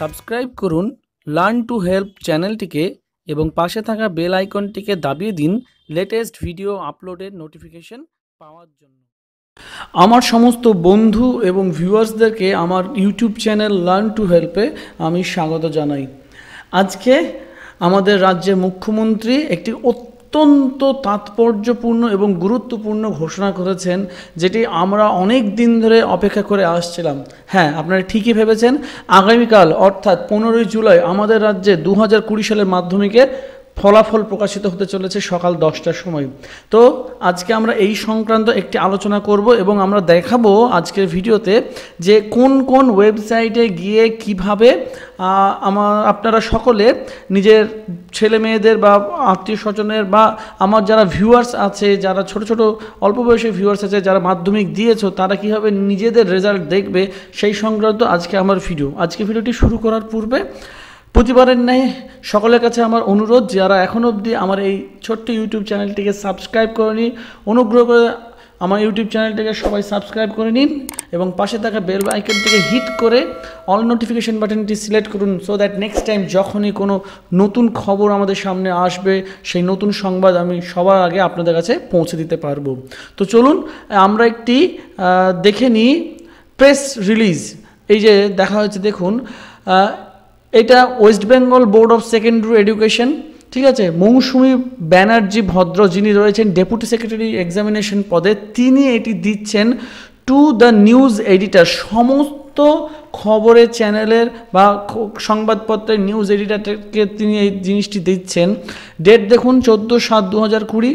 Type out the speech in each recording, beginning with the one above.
Subscribe করুন learn to help চ্যানেলটিকে এবং পাশে থাকা বেল আইকনটিকে দাবিয়ে দিন লেটেস্ট ভিডিও আপলোডের নোটিফিকেশন পাওয়ার জন্য আমার সমস্ত বন্ধু এবং ভিউয়ার্সদেরকে আমার ইউটিউব চ্যানেল লার্ন টু হেল্পে আমি স্বাগত জানাই আজকে আমাদের রাজ্যের মুখ্যমন্ত্রী একটি অত্যন্ত তাৎপর্যপূর্ণ এবং গুরুত্বপূর্ণ ঘোষণা করেছেন যেটি আমরা অনেক দিন ধরে অপেক্ষা করে আসছিলাম হ্যাঁ আপনারা ঠিকই ভেবেছেন আগামীকাল অর্থাৎ পনেরোই জুলাই আমাদের রাজ্যে দু হাজার কুড়ি সালের মাধ্যমিকের ফলাফল প্রকাশিত হতে চলেছে সকাল দশটার সময় তো আজকে আমরা এই সংক্রান্ত একটি আলোচনা করব এবং আমরা দেখাবো আজকের ভিডিওতে যে কোন কোন ওয়েবসাইটে গিয়ে কিভাবে আমার আপনারা সকলে নিজের ছেলে মেয়েদের বা আত্মীয় স্বজনের বা আমার যারা ভিউয়ার্স আছে যারা ছোট ছোট অল্প বয়সী ভিউয়ার্স আছে যারা মাধ্যমিক দিয়েছো তারা কীভাবে নিজেদের রেজাল্ট দেখবে সেই সংক্রান্ত আজকে আমার ভিডিও আজকে ভিডিওটি শুরু করার পূর্বে প্রতিবারের ন্যায় সকলের কাছে আমার অনুরোধ যারা এখন অবধি আমার এই ছোট্ট ইউটিউব চ্যানেলটিকে সাবস্ক্রাইব করেনি অনুগ্রহ করে আমার ইউটিউব চ্যানেলটিকে সবাই সাবস্ক্রাইব করে নিন এবং পাশে থাকা বেল আইকনটিকে হিট করে অল নোটিফিকেশান বাটনটি সিলেক্ট করুন সো দ্যাট নেক্সট টাইম যখনই কোনো নতুন খবর আমাদের সামনে আসবে সেই নতুন সংবাদ আমি সবার আগে আপনাদের কাছে পৌঁছে দিতে পারবো তো চলুন আমরা একটি দেখে নিই প্রেস রিলিজ এই যে দেখা হয়েছে দেখুন এটা West Bengal board of secondary education ঠিক আছে মৌসুমি ব্যানার্জি ভদ্র যিনি রয়েছেন ডেপুটি সেক্রেটারি এক্সামিনেশন পদে তিনি এটি দিচ্ছেন টু দ্য নিউজ এডিটার সমস্ত খবরের চ্যানেলের বা সংবাদপত্রের নিউজ এডিটারকে তিনি এই জিনিসটি দিচ্ছেন ডেট দেখুন চোদ্দো সাত দু হাজার কুড়ি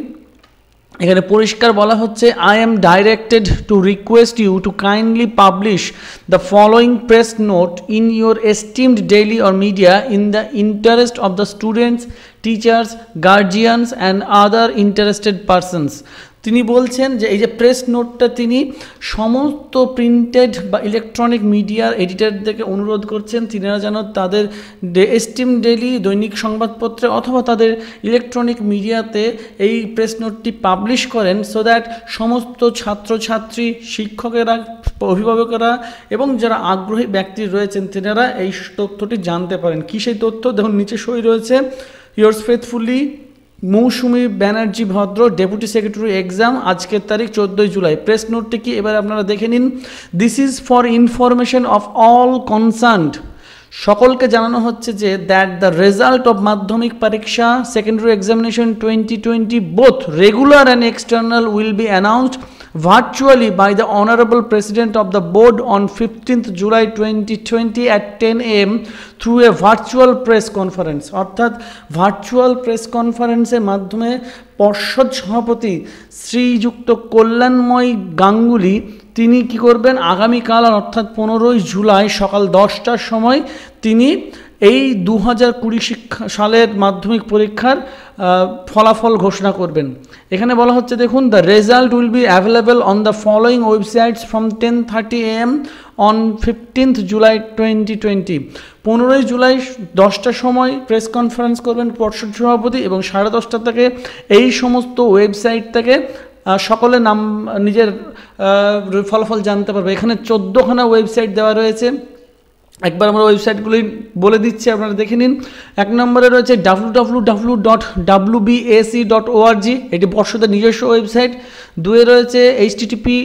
এখানে পরিষ্কার বলা হচ্ছে I am directed to request you to kindly publish the following press note in your esteemed daily or media in the interest of the students teachers guardians and other interested persons তিনি বলছেন যে এই যে press নোটটা তিনি সমস্ত printed বা electronic মিডিয়ার এডিটরদেরকে অনুরোধ করছেন তিনারা যেন তাদের এস্টিম ডেলি দৈনিক সংবাদপত্রে অথবা তাদের ইলেকট্রনিক মিডিয়াতে এই প্রেস নোটটি পাবলিশ করেন সো দ্যাট সমস্ত ছাত্রছাত্রী শিক্ষকেরা অভিভাবকেরা এবং যারা আগ্রহী ব্যক্তি রয়েছেন তেনারা এই তথ্যটি জানতে পারেন কী সেই তথ্য দেখুন নিচে সই রয়েছে ইয়ার্স ফেথফুলি মৌসুমী ব্যানার্জি ভদ্র ডেপুটি সেক্রেটারি এক্সাম আজকের তারিখ চোদ্দোই জুলাই প্রেস নোটটি কি এবার আপনারা দেখে নিন this is for information of all concerned সকলকে জানানো হচ্ছে যে that the result of Madhyamik পরীক্ষা secondary examination twenty twenty both regular and external will be announced virtually by the Honorable President of the Board on 15th July 2020 at 10 am through a virtual press conference Or অর্থাৎ virtual press কনফারেন্সের মাধ্যমে পর্ষদ সভাপতি শ্রীযুক্ত কল্যাণময় গাঙ্গুলি তিনি কি করবেন আগামীকাল অর্থাৎ পনেরোই জুলাই সকাল দশটার সময় তিনি এই দু হাজার কুড়ি শিক্ষা সালের মাধ্যমিক পরীক্ষার ফলাফল ঘোষণা করবেন এখানে বলা হচ্ছে দেখুন the result will be available on the following websites from ten thirty AM on fifteenth July twenty twenty পনেরোই জুলাই দশটার সময় প্রেস কনফারেন্স করবেন পর্ষদ সভাপতি এবং সাড়ে দশটা থেকে এই সমস্ত ওয়েবসাইট থেকে সকলে নাম নিজের ফলাফল জানতে পারবে এখানে চোদ্দোখানা ওয়েবসাইট দেওয়া রয়েছে একবার আমরা ওয়েবসাইটগুলি বলে দিচ্ছি আপনারা দেখে নিন এক নম্বরে রয়েছে W dot W BAC dot ORG এটি বর্ষদের নিজস্ব ওয়েবসাইট দুয়ে রয়েছে HTTP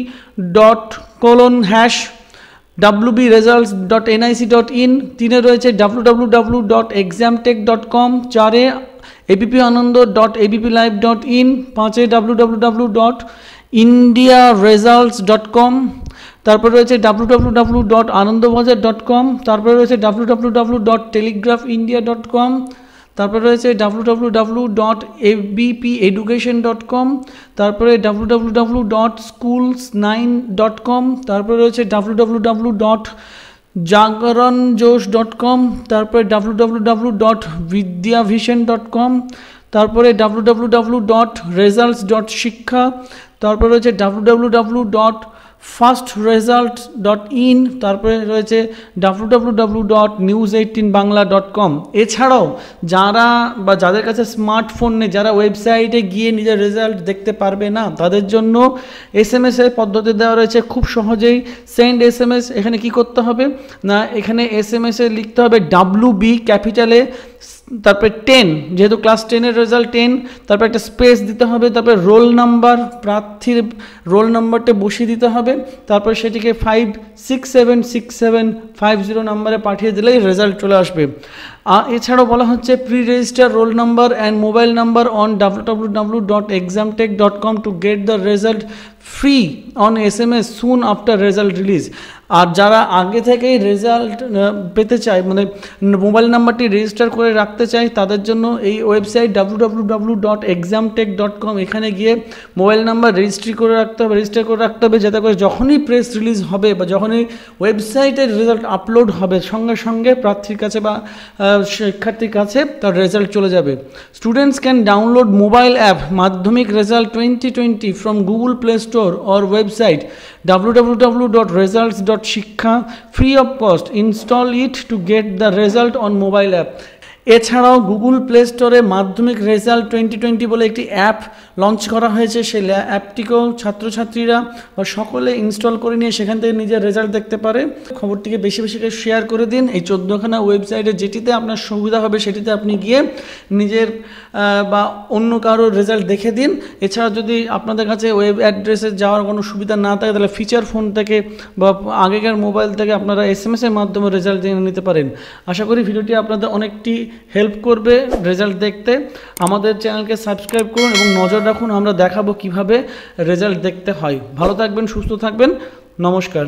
dot colon hash W B results dot NIC dot in তিনে রয়েছে W W W dot exam tech dot com চারে ABP Ananda dot ABP live dot in পাঁচে W W W dot India results dot com তারপর রয়েছে W W dot Anandabazar dot com তারপরে রয়েছে W dot Telegraph India dot com তারপরে রয়েছে W dot education dot com তারপরে W dot schools nine dot com তারপরে রয়েছে W dot Jagran Josh dot com তারপরে W W W dot Vidyavision dot com তারপরে W W W dot results dot Shiksha তারপরে রয়েছে W W W dot first result dot in তারপরে রয়েছে W W dot news eighteen Bangla dot com এছাড়াও যারা বা যাদের কাছে স্মার্টফোন নেই যারা ওয়েবসাইটে গিয়ে নিজের রেজাল্ট দেখতে পারবে না তাদের জন্য এস এম এসের পদ্ধতি দেওয়া রয়েছে খুব সহজেই সেন্ড এস এম এস এখানে কী করতে হবে না এখানে এস এম এসে লিখতে হবে ডাব্লু বি ক্যাপিটালে তারপরে টেন যেহেতু ক্লাস টেনের রেজাল্ট টেন তারপর একটা স্পেস দিতে হবে তারপরে রোল নাম্বার প্রার্থীর রোল নাম্বারটা বসিয়ে দিতে হবে তারপর সেটিকে five six seven six seven five zero নাম্বারে পাঠিয়ে দিলেই রেজাল্ট চলে আসবে এছাড়াও বলা হচ্ছে pre register roll number and mobile number on W W W dot exam tech dot com to get the result free on S M S soon after result release আর যারা আগে থেকেই রেজাল্ট পেতে চায় মানে মোবাইল নাম্বারটি register করে রাখতে চায় তাদের জন্য এই website W W W dot exam tech dot com এখানে গিয়ে মোবাইল নাম্বার রেজিস্ট্রি করে রাখতে হবে রেজিস্টার করে রাখতে হবে যাতে করে যখনই প্রেস রিলিজ হবে বা যখনই ওয়েবসাইটের রেজাল্ট আপলোড হবে সঙ্গে সঙ্গে প্রার্থীর কাছে বা শিক্ষার্থীর কাছে তার রেজাল্ট চলে যাবে students can download mobile app Madhyamik result twenty twenty from Google Play Store store or website www.results.shikha free of cost. Install it to get the result on mobile app. এছাড়াও গুগল প্লে স্টোরে Madhyamik result twenty twenty বলে একটি app launch করা হয়েছে সেই অ্যাপটিকেও ছাত্রছাত্রীরা বা সকলে ইনস্টল করে নিয়ে সেখান থেকে নিজের রেজাল্ট দেখতে পারে খবরটিকে বেশি বেশি করে শেয়ার করে দিন এই চোদ্দখানা ওয়েবসাইটে যেটিতে আপনার সুবিধা হবে সেটিতে আপনি গিয়ে নিজের বা অন্য কারোর রেজাল্ট দেখে দিন এছাড়া যদি আপনাদের কাছে ওয়েব অ্যাড্রেসে যাওয়ার কোনো সুবিধা না থাকে তাহলে ফিচার ফোন থেকে বা আগেকার মোবাইল থেকে আপনারা এস এম এসের মাধ্যমে রেজাল্ট জেনে নিতে পারেন আশা করি ভিডিওটি আপনাদের অনেকটি হেল্প করবে রেজাল্ট দেখতে আমাদের চ্যানেলকে সাবস্ক্রাইব করুন এবং নজর রাখুন আমরা দেখাবো কিভাবে রেজাল্ট দেখতে হয় ভালো থাকবেন সুস্থ থাকবেন নমস্কার